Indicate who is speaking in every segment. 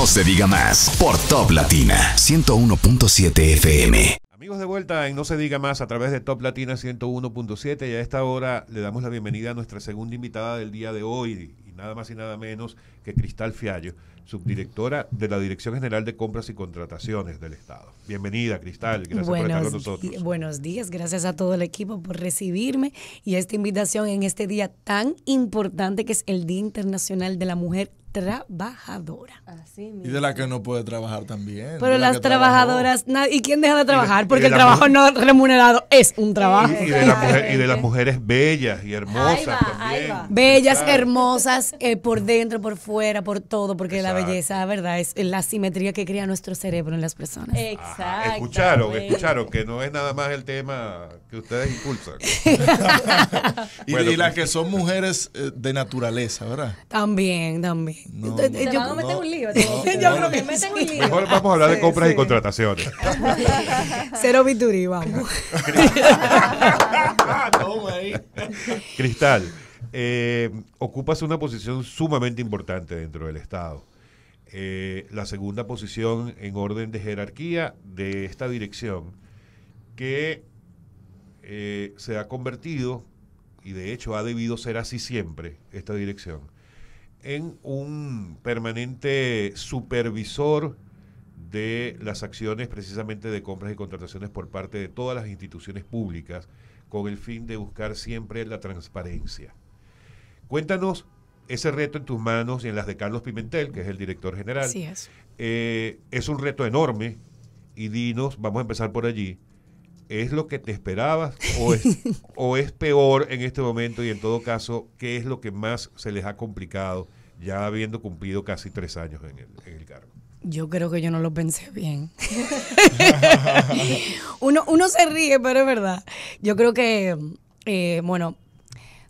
Speaker 1: No se diga más por Top Latina 101.7 FM.
Speaker 2: Amigos de vuelta en No se diga más a través de Top Latina 101.7 y a esta hora le damos la bienvenida a nuestra segunda invitada del día de hoy y nada más y nada menos que Cristal Fiallo, subdirectora de la Dirección General de Compras y Contrataciones del Estado. Bienvenida, Cristal,
Speaker 3: gracias por estar con nosotros. Buenos días, gracias a todo el equipo por recibirme y esta invitación en este día tan importante que es el Día Internacional de la Mujer trabajadora.
Speaker 1: Y de la que no puede trabajar también. Pero las trabajadoras,
Speaker 3: ¿y quién deja de trabajar? Porque el trabajo no remunerado es un trabajo. Y,
Speaker 2: de, las mujeres bellas y hermosas
Speaker 3: Bellas, hermosas, eh, por dentro, por fuera, por todo. Porque la belleza, ¿verdad? Es la simetría que crea nuestro cerebro en las personas. Escucharon,
Speaker 2: escucharon, que no es nada más el tema que ustedes impulsan. y,
Speaker 1: las pues, que son mujeres eh, de naturaleza, ¿verdad?
Speaker 3: También, también. No, yo, a meter un lío. yo un Mejor vamos a hablar de compras y
Speaker 2: contrataciones.
Speaker 3: Cero bituri, vamos.
Speaker 2: Cristal, eh, ocupas una posición sumamente importante dentro del Estado. Eh, la segunda posición en orden de jerarquía de esta dirección que eh, se ha convertido, y de hecho ha debido ser así siempre, esta dirección en un permanente supervisor de las acciones precisamente de compras y contrataciones por parte de todas las instituciones públicas con el fin de buscar siempre la transparencia. Cuéntanos ese reto en tus manos y en las de Carlos Pimentel, que es el director general. sí es. Eh, es un reto enorme y dinos, vamos a empezar por allí, ¿es lo que te esperabas o es, o es peor en este momento y en todo caso, qué es lo que más se les ha complicado ya habiendo cumplido casi tres años en el, en
Speaker 3: cargo? Yo creo que yo no lo pensé bien. uno, uno se ríe, pero es verdad. Yo creo que, eh, bueno,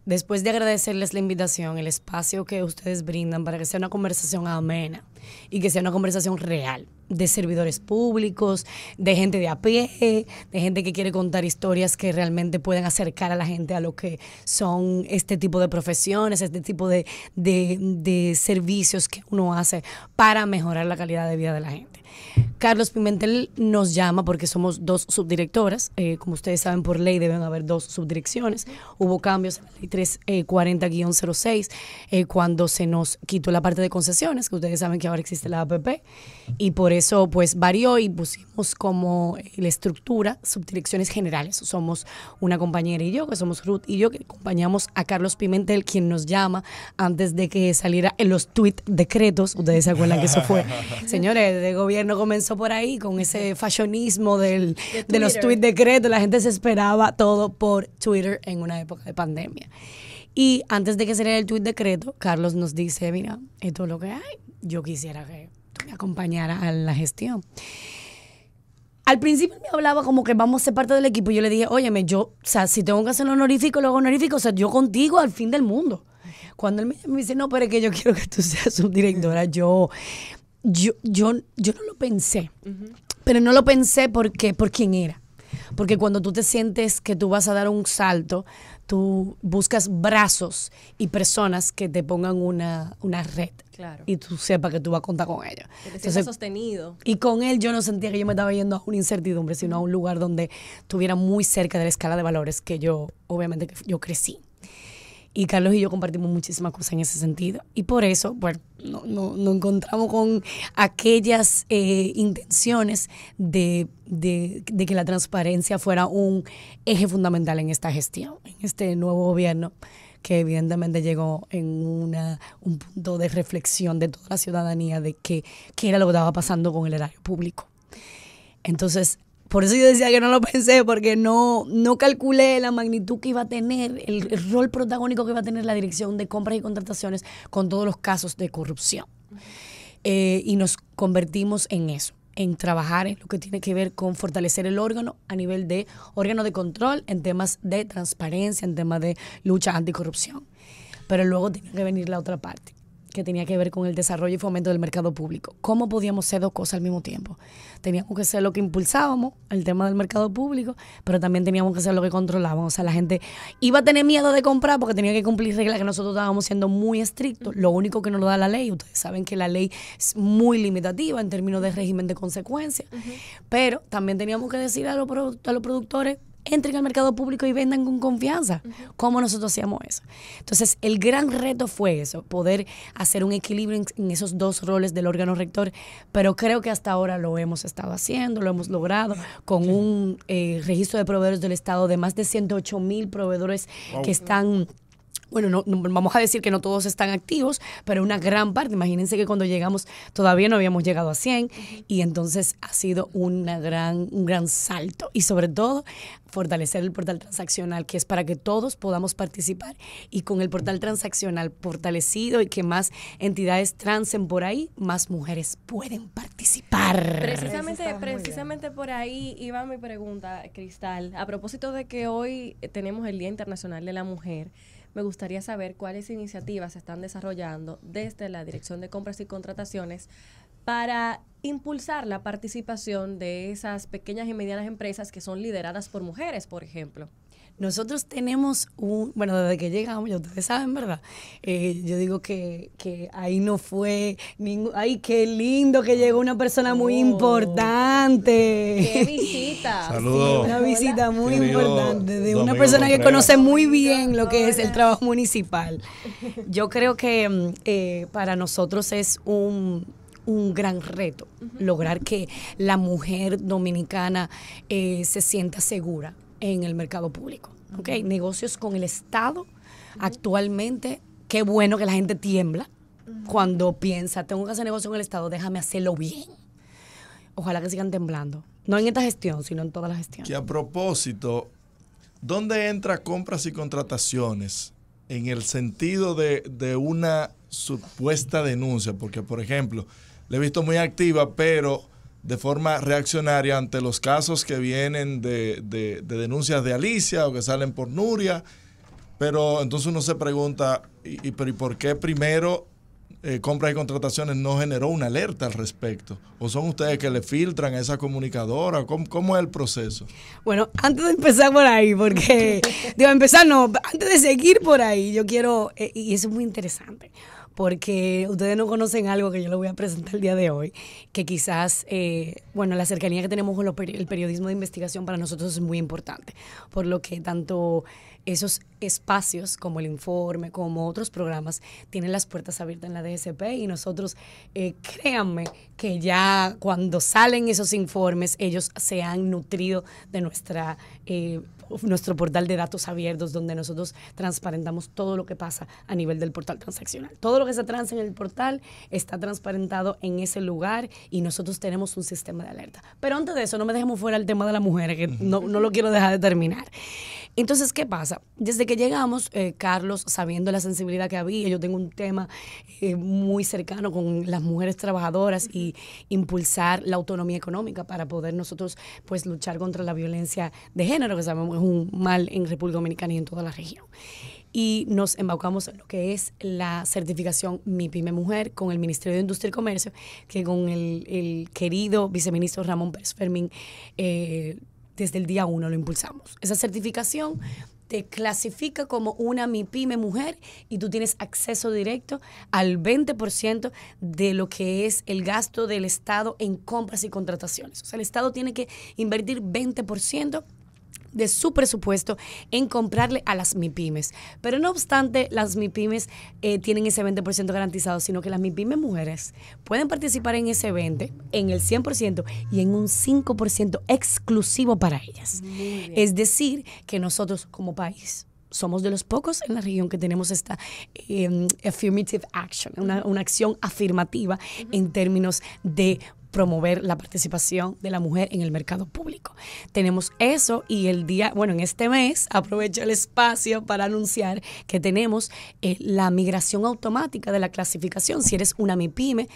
Speaker 3: después de agradecerles la invitación, el espacio que ustedes brindan para que sea una conversación amena y que sea una conversación real de servidores públicos, de gente de a pie, de gente que quiere contar historias que realmente pueden acercar a la gente a lo que son este tipo de profesiones, este tipo de, de servicios que uno hace para mejorar la calidad de vida de la gente. Carlos Pimentel nos llama porque somos dos subdirectoras. Eh, como ustedes saben, por ley deben haber dos subdirecciones. Hubo cambios en la ley 340-06 eh, eh, cuando se nos quitó la parte de concesiones, que ustedes saben que ahora existe la APP, y por eso pues varió y pusimos como la estructura subdirecciones generales. Somos una compañera y yo, que somos Ruth y yo, que acompañamos a Carlos Pimentel, quien nos llama antes de que saliera en los tweet decretos. Ustedes se acuerdan que eso fue, señores, de gobierno no comenzó por ahí, con ese fashionismo de, los los tweets decreto, La gente se esperaba todo por Twitter en una época de pandemia. Y antes de que saliera el tweet decreto, Carlos nos dice, mira, esto lo que hay. Yo quisiera que tú me acompañaras a la gestión. Al principio me hablaba como que vamos a ser parte del equipo. Y yo le dije, óyeme, yo, o sea, si tengo que hacer honorífico, lo hago honorífico. O sea, yo contigo al fin del mundo. Cuando él me, me dice, no, pero es que yo quiero que tú seas subdirectora, yo yo, yo, no lo pensé, pero no lo pensé porque, por quién era. Porque cuando tú te sientes que tú vas a dar un salto, tú buscas brazos y personas que te pongan una, una red. Y tú sepas que tú vas a contar con ellos. Entonces, sostenido. Y con él yo no sentía que yo me estaba yendo a una incertidumbre, sino a un lugar donde estuviera muy cerca de la escala de valores que yo, obviamente, yo crecí y Carlos y yo compartimos muchísimas cosas en ese sentido. Y por eso, bueno, pues, nos no, encontramos con aquellas eh, intenciones de, de, de, que la transparencia fuera un eje fundamental en esta gestión, en este nuevo gobierno que evidentemente llegó en una, un punto de reflexión de toda la ciudadanía de que, qué era lo que estaba pasando con el erario público. Entonces, por eso yo decía que no lo pensé, porque no, no calculé la magnitud que iba a tener, el, rol protagónico que iba a tener la dirección de compras y contrataciones con todos los casos de corrupción. Eh, y nos convertimos en eso en trabajar en lo que tiene que ver con fortalecer el órgano a nivel de órgano de control en temas de transparencia, en temas de lucha anticorrupción. Pero luego tiene que venir la otra parte, que tenía que ver con el desarrollo y fomento del mercado público. ¿Cómo podíamos ser dos cosas al mismo tiempo? Teníamos que ser lo que impulsábamos, el tema del mercado público, pero también teníamos que ser lo que controlábamos. O sea, la gente iba a tener miedo de comprar porque tenía que cumplir reglas que nosotros estábamos siendo muy estrictos. Lo único que nos lo da la ley, ustedes saben que la ley es muy limitativa en términos de régimen de consecuencias, pero también teníamos que decir a los productores, entren al mercado público y vendan con confianza. ¿Cómo nosotros hacíamos eso? Entonces, el gran reto fue eso, poder hacer un equilibrio en, esos dos roles del órgano rector, pero creo que hasta ahora lo hemos estado haciendo, lo hemos logrado con un eh, registro de proveedores del Estado de más de 108 mil proveedores que están bueno, no, vamos a decir que no todos están activos, pero una gran parte, imagínense que cuando llegamos todavía no habíamos llegado a 100 y entonces ha sido una gran, un gran salto y sobre todo fortalecer el portal transaccional, que es para que todos podamos participar y con el portal transaccional fortalecido y que más entidades transen por ahí, más mujeres pueden participar. Precisamente, precisamente por ahí iba mi pregunta, Cristal, a propósito de que hoy tenemos el Día Internacional de la Mujer me gustaría saber cuáles iniciativas se están desarrollando desde la Dirección de Compras y Contrataciones para impulsar la participación de esas pequeñas y medianas empresas que son lideradas por mujeres, por ejemplo. Nosotros tenemos un, bueno, desde que llegamos, ya ustedes saben, ¿verdad? Eh, yo digo que, ahí no fue ningún, ay, qué lindo que llegó una persona muy oh. importante. Qué visita.
Speaker 2: una visita muy importante
Speaker 3: de una persona que conoce muy bien lo que es el trabajo municipal. Yo creo que mm, eh, para nosotros es un, un gran reto lograr que la mujer dominicana eh, se sienta segura en el mercado público. ¿ok? Negocios con el Estado. Actualmente, qué bueno que la gente tiembla cuando piensa, tengo que hacer negocio con el Estado, déjame hacerlo bien. Ojalá que sigan temblando. No en esta gestión, sino en toda la gestión. Y
Speaker 1: a propósito, ¿dónde entra compras y contrataciones? En el sentido de, de una supuesta denuncia, porque por ejemplo, le he visto muy activa, pero de forma reaccionaria ante los casos que vienen de, denuncias de Alicia o que salen por Nuria. Pero entonces uno se pregunta, ¿y, por qué primero eh, compras y contrataciones no generó una alerta al respecto? ¿O son ustedes que le filtran a esa comunicadora? ¿Cómo, cómo es el proceso?
Speaker 3: Bueno, antes de empezar por ahí, porque digo, empezar no, antes de seguir por ahí, yo quiero, eh, y eso es muy interesante porque ustedes no conocen algo que yo les voy a presentar el día de hoy, que quizás, eh, bueno, la cercanía que tenemos con el periodismo de investigación para nosotros es muy importante, por lo que tanto esos espacios como el informe, como otros programas, tienen las puertas abiertas en la DSP y nosotros, eh, créanme, que ya cuando salen esos informes, ellos se han nutrido de nuestra, eh, nuestro portal de datos abiertos, donde nosotros transparentamos todo lo que pasa a nivel del portal transaccional. Todo lo que se transa en el portal está transparentado en ese lugar y nosotros tenemos un sistema de alerta. Pero antes de eso, no me dejemos fuera el tema de la mujer, que no, no lo quiero dejar de terminar. Entonces, ¿qué pasa? Desde que llegamos, eh, Carlos, sabiendo la sensibilidad que había, yo tengo un tema eh, muy cercano con las mujeres trabajadoras y impulsar la autonomía económica para poder nosotros pues luchar contra la violencia de género, que sabemos es un mal en República Dominicana y en toda la región y nos embaucamos en lo que es la certificación Mi Pyme Mujer con el Ministerio de Industria y Comercio, que con el, querido viceministro Ramón Pérez Fermín, eh, desde el día uno lo impulsamos. Esa certificación te clasifica como una MIPYME mujer y tú tienes acceso directo al 20% de lo que es el gasto del Estado en compras y contrataciones. O sea, el Estado tiene que invertir 20% de su presupuesto en comprarle a las MIPIMES. Pero no obstante, las MIPIMES eh, tienen ese 20% garantizado, sino que las MIPIMES mujeres pueden participar en ese 20%, en el 100% y en un 5% exclusivo para ellas. Es decir, que nosotros como país somos de los pocos en la región que tenemos esta em, affirmative action, una, acción afirmativa en términos de promover la participación de la mujer en el mercado público. Tenemos eso y el día, bueno, en este mes aprovecho el espacio para anunciar que tenemos eh, la migración automática de la clasificación. Si eres una MIPYME,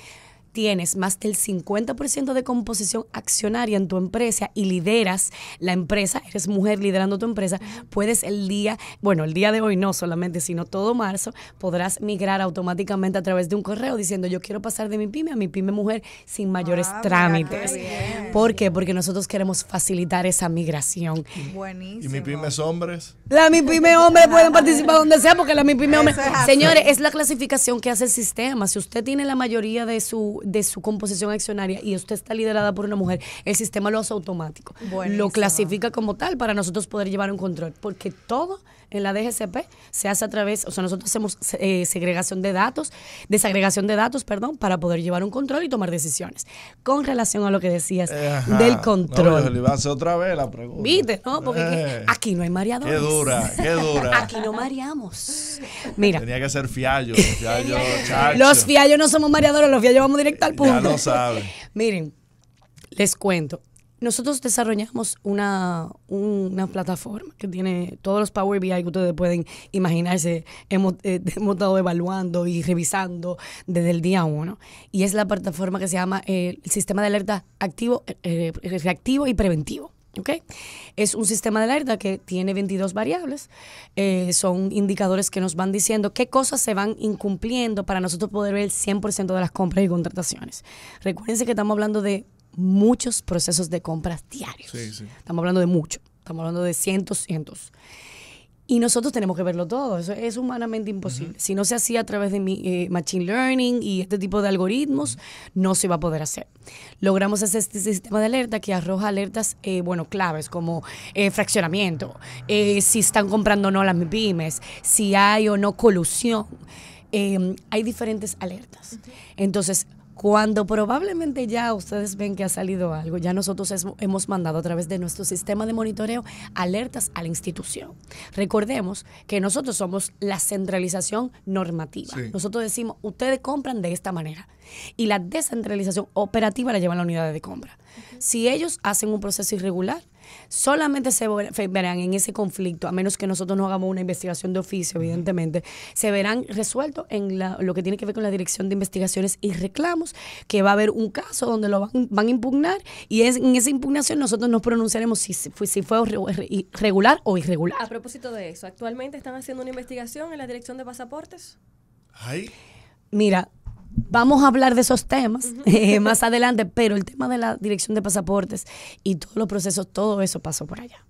Speaker 3: tienes más del 50% de composición accionaria en tu empresa y lideras la empresa, eres mujer liderando tu empresa, puedes el día, bueno, el día de hoy no solamente, sino todo marzo, podrás migrar automáticamente a través de un correo diciendo yo quiero pasar de mi pyme a mi pyme mujer sin mayores ah, trámites. ¿Por qué? Porque nosotros queremos facilitar esa migración.
Speaker 1: Buenísimo. ¿Y mi pyme es hombres?
Speaker 3: La mi pyme hombre pueden participar donde sea porque la mi pyme hombres. Señores, es la clasificación que hace el sistema. Si usted tiene la mayoría de su de su composición accionaria y usted está liderada por una mujer, el sistema lo hace automático. Lo clasifica como tal para nosotros poder llevar un control, porque todo en la DGCP se hace a través, o sea, nosotros hacemos eh, segregación de datos, desagregación de datos, perdón, para poder llevar un control y tomar decisiones. Con relación a lo que decías del control. le
Speaker 1: iba a hacer otra vez la pregunta.
Speaker 3: ¿Viste? No, porque eh. aquí no hay mareadores. Qué dura, qué dura. aquí no mareamos. Mira.
Speaker 1: Tenía que ser fiallo, fiallo, Los
Speaker 3: fiallos no somos mareadores, los fiallos vamos directamente tal punto. Miren, les cuento. Nosotros desarrollamos una, una plataforma que tiene todos los Power BI que ustedes pueden imaginarse. Hemos, eh, hemos estado evaluando y revisando desde el día uno. Y es la plataforma que se llama eh, el Sistema de Alerta Activo, eh, Reactivo y Preventivo. Okay. Es un sistema de alerta que tiene 22 variables. Eh, son indicadores que nos van diciendo qué cosas se van incumpliendo para nosotros poder ver el 100% de las compras y contrataciones. Recuérdense que estamos hablando de muchos procesos de compras diarios. Estamos hablando de mucho. Estamos hablando de cientos, cientos. Y nosotros tenemos que verlo todo, eso es humanamente imposible. Si no se hacía a través de mi, eh, Machine Learning y este tipo de algoritmos, no se va a poder hacer. Logramos hacer este sistema de alerta que arroja alertas, eh, bueno, claves como eh, fraccionamiento, si están comprando o no las pymes, si hay o no colusión. Em, hay diferentes alertas. Entonces, cuando probablemente ya ustedes ven que ha salido algo, ya nosotros hemos mandado a través de nuestro sistema de monitoreo alertas a la institución. Recordemos que nosotros somos la centralización normativa. Nosotros decimos, ustedes compran de esta manera. Y la descentralización operativa la llevan la unidad de compra. Si ellos hacen un proceso irregular, solamente se verán en ese conflicto, a menos que nosotros no hagamos una investigación de oficio, evidentemente, se verán resueltos en lo que tiene que ver con la Dirección de Investigaciones y Reclamos, que va a haber un caso donde lo van, a impugnar y en esa impugnación nosotros nos pronunciaremos si, fue, si fue regular o irregular. A propósito de eso, actualmente están haciendo una investigación en la Dirección de Pasaportes. Ay. Mira, Vamos a hablar de esos temas eh, más adelante, pero el tema de la dirección de pasaportes y todos los procesos, todo eso pasó por allá.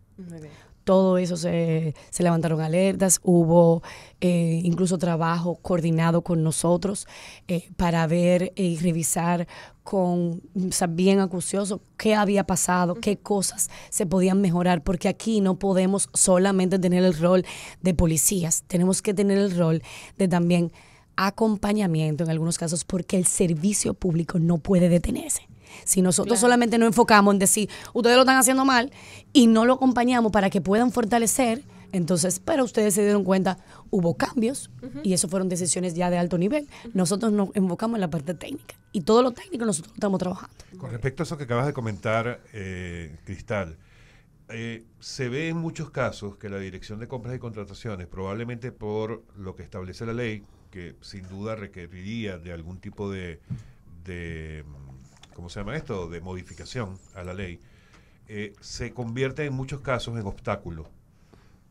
Speaker 3: Todo eso se, levantaron alertas, hubo eh, incluso trabajo coordinado con nosotros eh, para ver y revisar con bien acucioso qué había pasado, qué cosas se podían mejorar, porque aquí no podemos solamente tener el rol de policías, tenemos que tener el rol de también acompañamiento en algunos casos porque el servicio público no puede detenerse. Si nosotros solamente nos enfocamos en decir, ustedes lo están haciendo mal y no lo acompañamos para que puedan fortalecer, entonces, pero ustedes se dieron cuenta, hubo cambios y eso fueron decisiones ya de alto nivel. Nosotros nos enfocamos en la parte técnica y todo lo técnico nosotros estamos trabajando.
Speaker 2: Con respecto a eso que acabas de comentar, eh, Cristal, eh, se ve en muchos casos que la Dirección de Compras y Contrataciones, probablemente por lo que establece la ley, que sin duda requeriría de algún tipo de, ¿cómo se llama esto?, de modificación a la ley, eh, se convierte en muchos casos en obstáculo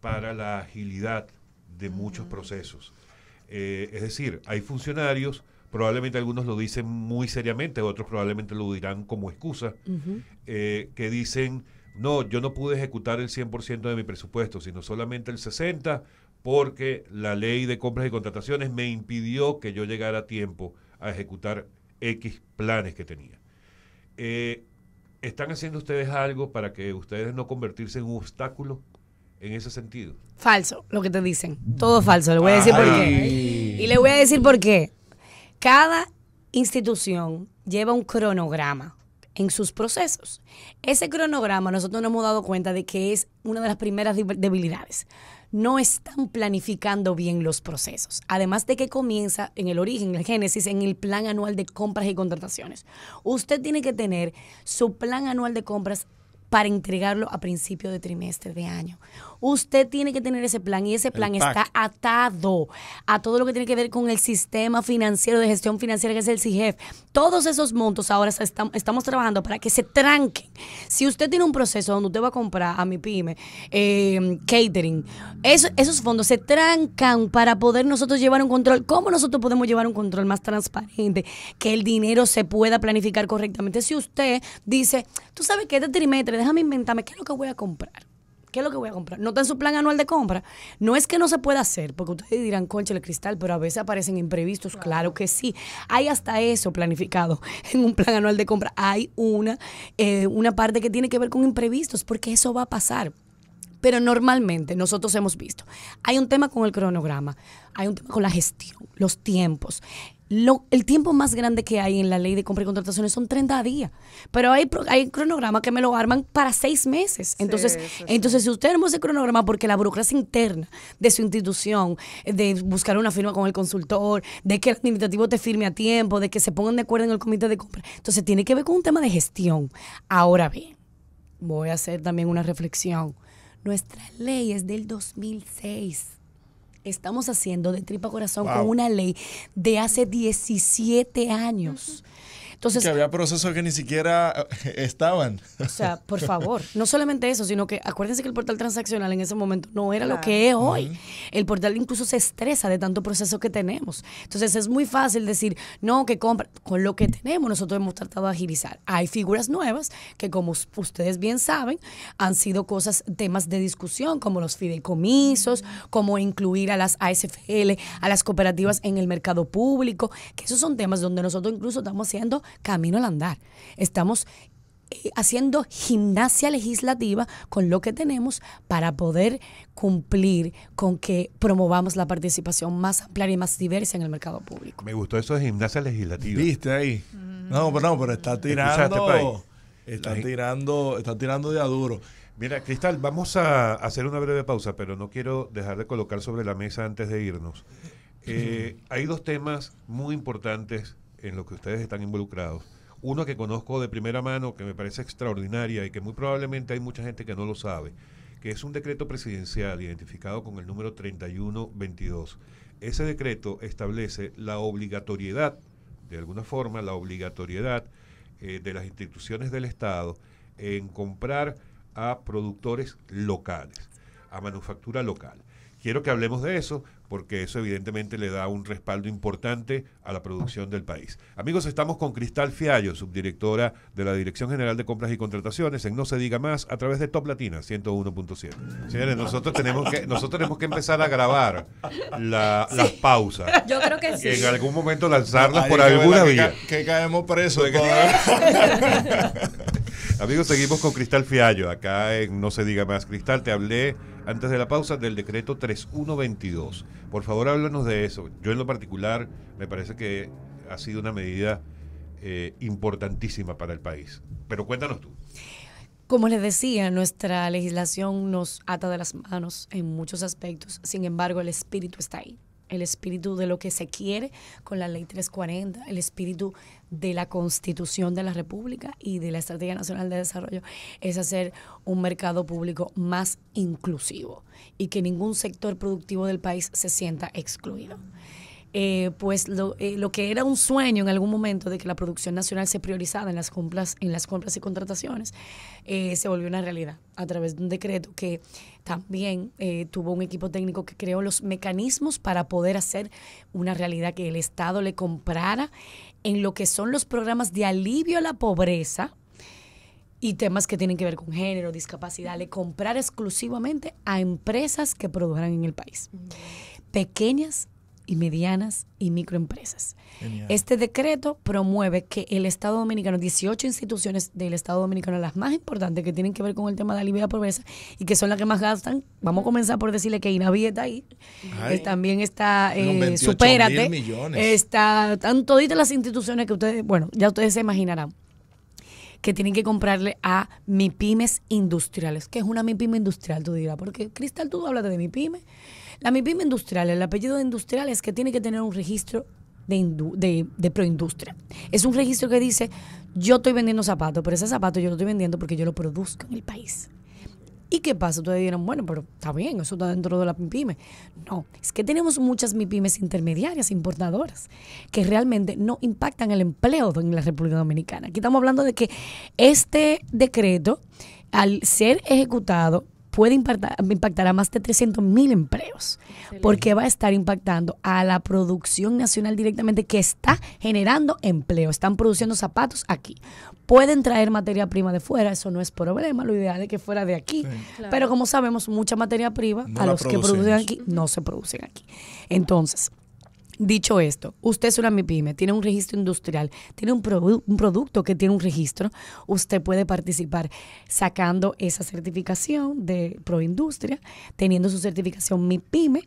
Speaker 2: para la agilidad de muchos procesos. Eh, es decir, hay funcionarios, probablemente algunos lo dicen muy seriamente, otros probablemente lo dirán como excusa, eh, que dicen, no, yo no pude ejecutar el 100% de mi presupuesto, sino solamente el 60% porque la ley de compras y contrataciones me impidió que yo llegara a tiempo a ejecutar X planes que tenía. Eh, ¿Están haciendo ustedes algo para que ustedes no convertirse en un obstáculo en ese sentido?
Speaker 3: Falso, lo que te dicen. Todo falso. Le voy a decir por qué. Y le voy a decir por qué. Cada institución lleva un cronograma en sus procesos. Ese cronograma nosotros nos hemos dado cuenta de que es una de las primeras debilidades no están planificando bien los procesos. Además de que comienza en el origen, en el génesis, en el plan anual de compras y contrataciones. Usted tiene que tener su plan anual de compras para entregarlo a principio de trimestre de año. Usted tiene que tener ese plan y ese plan está atado a todo lo que tiene que ver con el sistema financiero de gestión financiera que es el CIGEF. Todos esos montos ahora estamos trabajando para que se tranquen. Si usted tiene un proceso donde usted va a comprar a mi pyme, em, catering, esos, esos fondos se trancan para poder nosotros llevar un control. ¿Cómo nosotros podemos llevar un control más transparente? Que el dinero se pueda planificar correctamente. Si usted dice, tú sabes que este trimestre, déjame inventarme qué es lo que voy a comprar. ¿qué es lo que voy a comprar? No está en su plan anual de compra. No es que no se pueda hacer, porque ustedes dirán, concha, el cristal, pero a veces aparecen imprevistos. Claro. que sí. Hay hasta eso planificado en un plan anual de compra. Hay una, eh, una parte que tiene que ver con imprevistos, porque eso va a pasar. Pero normalmente nosotros hemos visto, hay un tema con el cronograma, hay un tema con la gestión, los tiempos el tiempo más grande que hay en la ley de compra y contrataciones son 30 días, pero hay, hay cronogramas que me lo arman para seis meses. Entonces, si usted no ese cronograma porque la burocracia interna de su institución, de buscar una firma con el consultor, de que el administrativo te firme a tiempo, de que se pongan de acuerdo en el comité de compra, entonces tiene que ver con un tema de gestión. Ahora bien, voy a hacer también una reflexión. Nuestra ley es del 2006 estamos haciendo de tripa corazón con una ley de hace 17 años
Speaker 1: que había procesos que ni siquiera eh, estaban. O sea, por favor,
Speaker 3: no solamente eso, sino que acuérdense que el portal transaccional en ese momento no era lo que es hoy. El portal incluso se estresa de tanto proceso que tenemos. Entonces es muy fácil decir, no, que compra. Con lo que tenemos nosotros hemos tratado de agilizar. Hay figuras nuevas que como ustedes bien saben, han sido cosas, temas de discusión, como los fideicomisos, como incluir a las ASFL, a las cooperativas en el mercado público, que esos son temas donde nosotros incluso estamos haciendo camino al andar. Estamos eh, haciendo gimnasia legislativa con lo que tenemos para poder cumplir con que promovamos la participación más amplia y más diversa en el mercado público.
Speaker 2: Me gustó eso de gimnasia legislativa. ¿Viste ahí? Mm. No, pero no, pero está tirando. Está tirando, está tirando de aduro. Mira, Cristal, vamos a hacer una breve pausa, pero no quiero dejar de colocar sobre la mesa antes de irnos. Eh, hay dos temas muy importantes en lo que ustedes están involucrados. Uno que conozco de primera mano, que me parece extraordinaria y que muy probablemente hay mucha gente que no lo sabe, que es un decreto presidencial identificado con el número 3122. Ese decreto establece la obligatoriedad, de alguna forma, la obligatoriedad eh, de las instituciones del Estado en comprar a productores locales, a manufactura local. Quiero que hablemos de eso porque eso evidentemente le da un respaldo importante a la producción del país. Amigos, estamos con Cristal Fiallo, subdirectora de la Dirección General de Compras y Contrataciones en No se diga más a través de Top Latina 101.7. nosotros tenemos que nosotros tenemos que empezar a grabar las pausas. Yo creo que sí. En algún momento lanzarlas por alguna vía.
Speaker 1: Que, caemos presos.
Speaker 2: Amigos, seguimos con Cristal Fiallo acá en No se diga más. Cristal, te hablé antes de la pausa, del decreto 3122. Por favor, háblanos de eso. Yo en lo particular me parece que ha sido una medida eh, importantísima para el país. Pero cuéntanos tú.
Speaker 3: Como les decía, nuestra legislación nos ata de las manos en muchos aspectos, sin embargo el espíritu está ahí el espíritu de lo que se quiere con la ley 340, el espíritu de la constitución de la República y de la Estrategia Nacional de Desarrollo, es hacer un mercado público más inclusivo y que ningún sector productivo del país se sienta excluido. Eh, pues eh, lo, que era un sueño en algún momento de que la producción nacional se priorizara en las compras, en las compras y contrataciones, eh, se volvió una realidad a través de un decreto que también tuvo un equipo técnico que creó los mecanismos para poder hacer una realidad que el Estado le comprara en lo que son los programas de alivio a la pobreza y temas que tienen que ver con género, discapacidad, le comprar exclusivamente a empresas que produjeran en el país. Pequeñas y medianas y microempresas. Este decreto promueve que el Estado Dominicano, 18 instituciones del Estado Dominicano, las más importantes que tienen que ver con el tema de aliviar la pobreza y que son las que más gastan, vamos a comenzar por decirle que INAVI ahí, eh, también está eh, Supérate, está, están toditas las instituciones que ustedes, bueno, ya ustedes se imaginarán que tienen que comprarle a MIPIMES industriales. que es una MIPIME industrial? Tú dirás, porque Cristal, tú hablas de MIPIME. La mipyme industrial, el apellido de industrial es que tiene que tener un registro de, de, de, proindustria. Es un registro que dice, yo estoy vendiendo zapatos, pero ese zapato yo lo estoy vendiendo porque yo lo produzco en el país. ¿Y qué pasa? Ustedes dirán, bueno, pero está bien, eso está dentro de la pyme. No, es que tenemos muchas MIPYMES intermediarias, importadoras, que realmente no impactan el empleo en la República Dominicana. Aquí estamos hablando de que este decreto, al ser ejecutado, puede impactar, a más de 300 mil empleos, porque va a estar impactando a la producción nacional directamente que está generando empleo. Están produciendo zapatos aquí. Pueden traer materia prima de fuera, eso no es problema, lo ideal es que fuera de aquí. Pero como sabemos, mucha materia prima a los que producen aquí no se producen aquí. Entonces, Dicho esto, usted es una MIPYME, tiene un registro industrial, tiene un, un, producto que tiene un registro, usted puede participar sacando esa certificación de Proindustria, teniendo su certificación MIPYME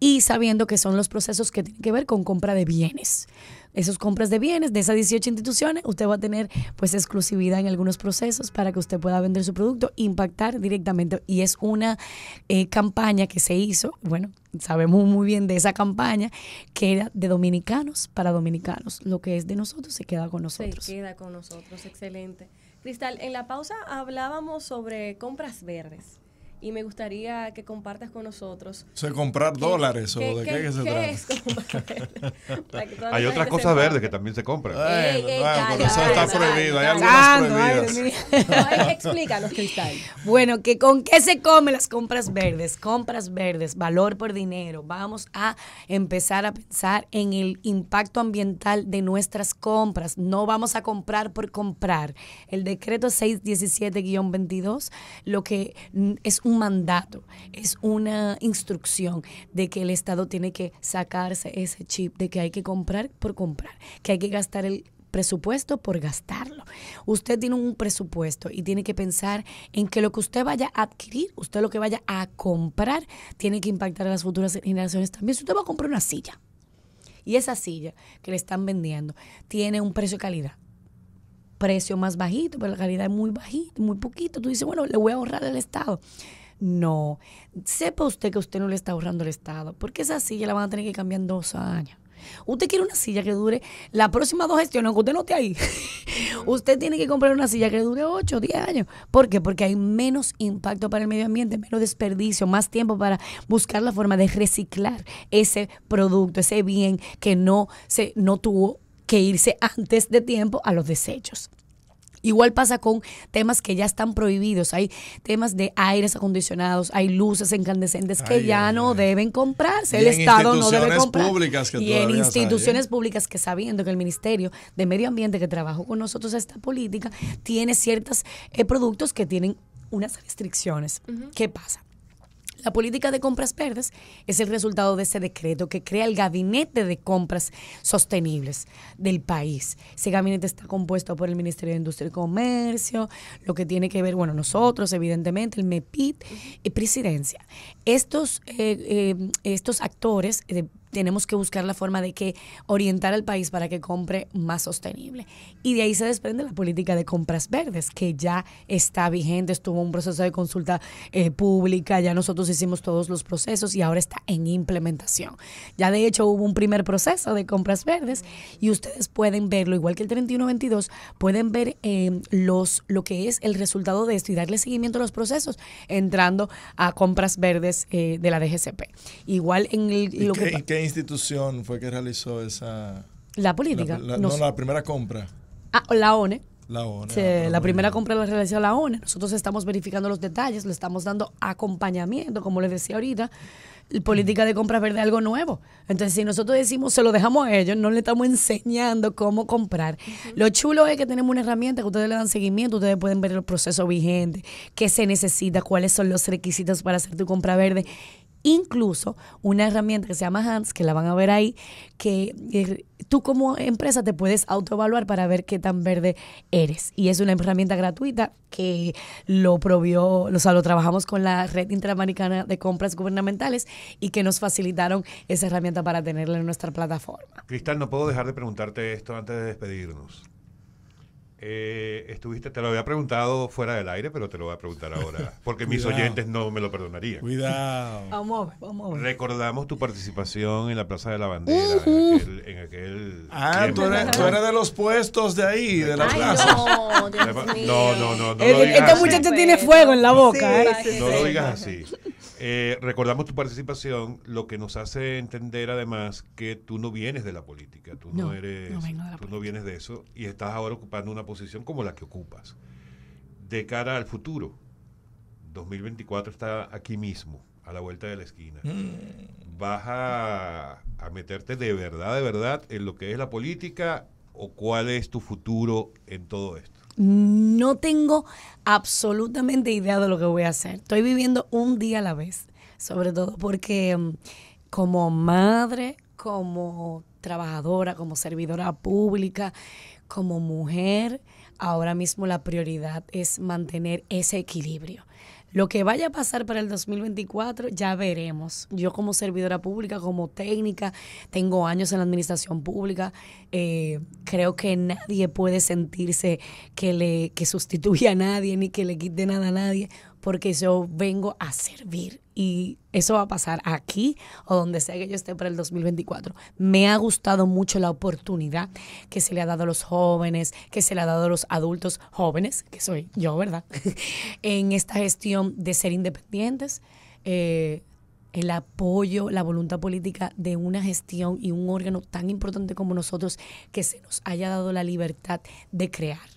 Speaker 3: y sabiendo que son los procesos que tienen que ver con compra de bienes esas compras de bienes de esas 18 instituciones, usted va a tener pues exclusividad en algunos procesos para que usted pueda vender su producto, impactar directamente. Y es una eh, campaña que se hizo, bueno, sabemos muy bien de esa campaña, que era de dominicanos para dominicanos. Lo que es de nosotros se queda con nosotros. Se queda con nosotros, excelente. Cristal, en la pausa hablábamos sobre compras verdes y me gustaría que compartas con nosotros. O comprar dólares o de qué, se trata. hay otras cosas verdes que también se compran. bueno, eh, eh, eso está prohibido, hay algunas prohibidas. Eh, explícanos, Bueno, que con qué se comen las compras verdes, compras verdes, valor por dinero. Vamos a empezar a pensar en el impacto ambiental de nuestras compras. No vamos a comprar por comprar. El decreto 617-22 lo que es un mandato, es una instrucción de que el Estado tiene que sacarse ese chip, de que hay que comprar por comprar, que hay que gastar el presupuesto por gastarlo. Usted tiene un presupuesto y tiene que pensar en que lo que usted vaya a adquirir, usted lo que vaya a comprar, tiene que impactar a las futuras generaciones también. Si usted va a comprar una silla y esa silla que le están vendiendo tiene un precio de calidad, precio más bajito, pero la calidad es muy bajita, muy poquito. Tú dices, bueno, le voy a ahorrar al Estado. No, sepa usted que usted no le está ahorrando al Estado, porque esa silla la van a tener que cambiar en dos años. Usted quiere una silla que dure la próxima dos gestiones, aunque usted no esté ahí. usted tiene que comprar una silla que dure ocho, o 10 años. ¿Por qué? Porque hay menos impacto para el medio ambiente, menos desperdicio, más tiempo para buscar la forma de reciclar ese producto, ese bien que no, se, no tuvo que irse antes de tiempo a los desechos. Igual pasa con temas que ya están prohibidos. Hay temas de aires acondicionados, hay luces incandescentes que ya no deben comprarse. el Estado no debe comprar. y en instituciones públicas que sabiendo que el Ministerio de Medio Ambiente que trabajó con nosotros esta política tiene ciertos eh, productos que tienen unas restricciones. ¿Qué pasa? La política de compras verdes es el resultado de ese decreto que crea el Gabinete de Compras Sostenibles del país. Ese gabinete está compuesto por el Ministerio de Industria y Comercio, lo que tiene que ver, bueno, nosotros, evidentemente, el MEPIT y Presidencia. Estos, eh, eh, estos actores, eh, tenemos que buscar la forma de que orientar al país para que compre más sostenible. Y de ahí se desprende la política de compras verdes, que ya está vigente, estuvo un proceso de consulta eh, pública, ya nosotros hicimos todos los procesos y ahora está en implementación. Ya de hecho hubo un primer proceso de compras verdes y ustedes pueden verlo, igual que el 3122, pueden ver em, los, lo que es el resultado de esto y darle seguimiento a los procesos entrando a compras verdes eh, de la DGCP. Igual en lo que
Speaker 1: institución fue que realizó esa...
Speaker 3: La política. no, la
Speaker 1: primera compra.
Speaker 3: Ah, la ONE. La ONE. Ah, la, primera compra la realizó la ONE. Nosotros estamos verificando los detalles, le estamos dando acompañamiento, como les decía ahorita. Política de compra verde algo nuevo. Entonces, si nosotros decimos, se lo dejamos a ellos, no le estamos enseñando cómo comprar. Lo chulo es que tenemos una herramienta que ustedes le dan seguimiento, ustedes pueden ver el proceso vigente, qué se necesita, cuáles son los requisitos para hacer tu compra verde incluso una herramienta que se llama Hans, que la van a ver ahí, que eh, tú como empresa te puedes autoevaluar para ver qué tan verde eres. Y es una herramienta gratuita que lo provió, o sea, lo trabajamos con la Red Interamericana de Compras Gubernamentales y que nos facilitaron esa herramienta para tenerla en nuestra plataforma.
Speaker 2: Cristal, no puedo dejar de preguntarte esto antes de despedirnos. Eh, estuviste, te lo había preguntado fuera del aire, pero te lo voy a preguntar ahora, porque mis oyentes no me lo perdonarían. Cuidado.
Speaker 3: Vamos, vamos.
Speaker 2: Recordamos tu participación en la Plaza de la
Speaker 3: Bandera, en,
Speaker 2: aquel, Ah,
Speaker 1: tú eres, de los
Speaker 2: puestos de ahí, de la plaza.
Speaker 3: No, no, no, no, Este muchacho tiene fuego en la boca. ¿eh? no lo digas así.
Speaker 2: Eh, recordamos tu participación, lo que nos hace entender además que tú no vienes de la política, tú no, eres, tú no vienes de eso y estás ahora ocupando una posición como la que ocupas de cara al futuro. 2024 está aquí mismo, a la vuelta de la esquina. Mm. ¿Vas a meterte de verdad, de verdad en lo que es la política o cuál es tu futuro en todo esto?
Speaker 3: no tengo absolutamente idea de lo que voy a hacer. Estoy viviendo un día a la vez, sobre todo porque mm, como madre, como trabajadora, como servidora pública, como mujer, ahora mismo la prioridad es mantener ese equilibrio. Lo que vaya a pasar para el 2024 ya veremos. Yo como servidora pública, como técnica, tengo años en la administración pública. Eh, creo que nadie puede sentirse que, le, que sustituya a nadie ni que le quite nada a nadie porque yo vengo a servir y eso va a pasar aquí o donde sea que yo esté para el 2024. Me ha gustado mucho la oportunidad que se le ha dado a los jóvenes, que se le ha dado a los adultos jóvenes, que soy yo, ¿verdad? en esta gestión de ser independientes. Eh, el apoyo, la voluntad política de una gestión y un órgano tan importante como nosotros que se nos haya dado la libertad de crear,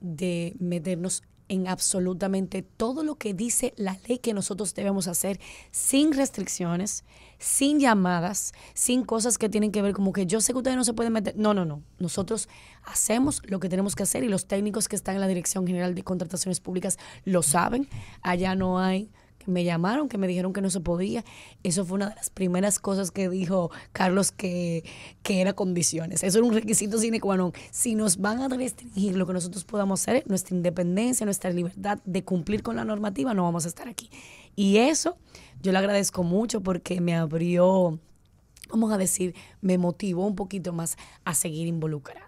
Speaker 3: de meternos en absolutamente todo lo que dice la ley que nosotros debemos hacer sin restricciones, sin llamadas, sin cosas que tienen que ver como que yo sé que ustedes no se pueden meter. No, no, no. Nosotros hacemos lo que tenemos que hacer y los técnicos que están en la Dirección General de Contrataciones Públicas lo saben. Allá no hay me llamaron, que me dijeron que no se podía. Eso fue una de las primeras cosas que dijo Carlos que, que era condiciones. Eso era un requisito sine qua non. Si nos van a restringir lo que nosotros podamos hacer, nuestra independencia, nuestra libertad de cumplir con la normativa, no vamos a estar aquí. Y eso yo le agradezco mucho porque me abrió, vamos a decir, me motivó un poquito más a seguir involucrada.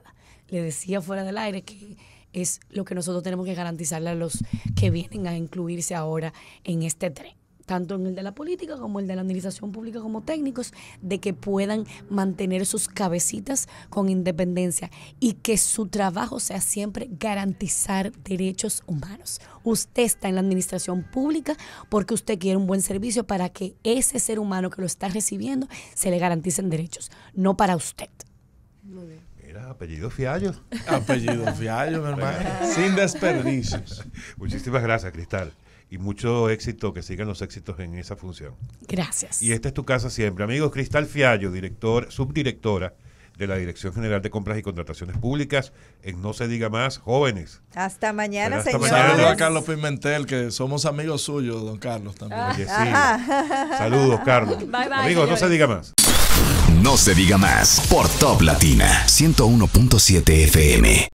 Speaker 3: Le decía fuera del aire que es lo que nosotros tenemos que garantizarle a los que vienen a incluirse ahora en este tren tanto en el de la política como el de la administración pública como técnicos, de que puedan mantener sus cabecitas con independencia y que su trabajo sea siempre garantizar derechos humanos. Usted está en la administración pública porque usted quiere un buen servicio para que ese ser humano que lo está recibiendo se le garanticen derechos, no para usted.
Speaker 2: Muy bien apellido Fiallo. Apellido Fiallo, mi hermano. Sin desperdicios. Muchísimas gracias, Cristal. Y mucho éxito, que sigan los éxitos en esa función.
Speaker 3: Gracias. Y
Speaker 2: esta es tu casa siempre. Amigos, Cristal Fiallo, director, subdirectora de la Dirección General de Compras y Contrataciones Públicas en No Se Diga Más, jóvenes. Hasta mañana, señor. Saludos a Carlos Pimentel, que somos amigos suyos, don Carlos también. Saludos, Carlos. Bye, bye, Amigos, No Se Diga Más.
Speaker 1: No se diga más por Top Latina 101.7 FM.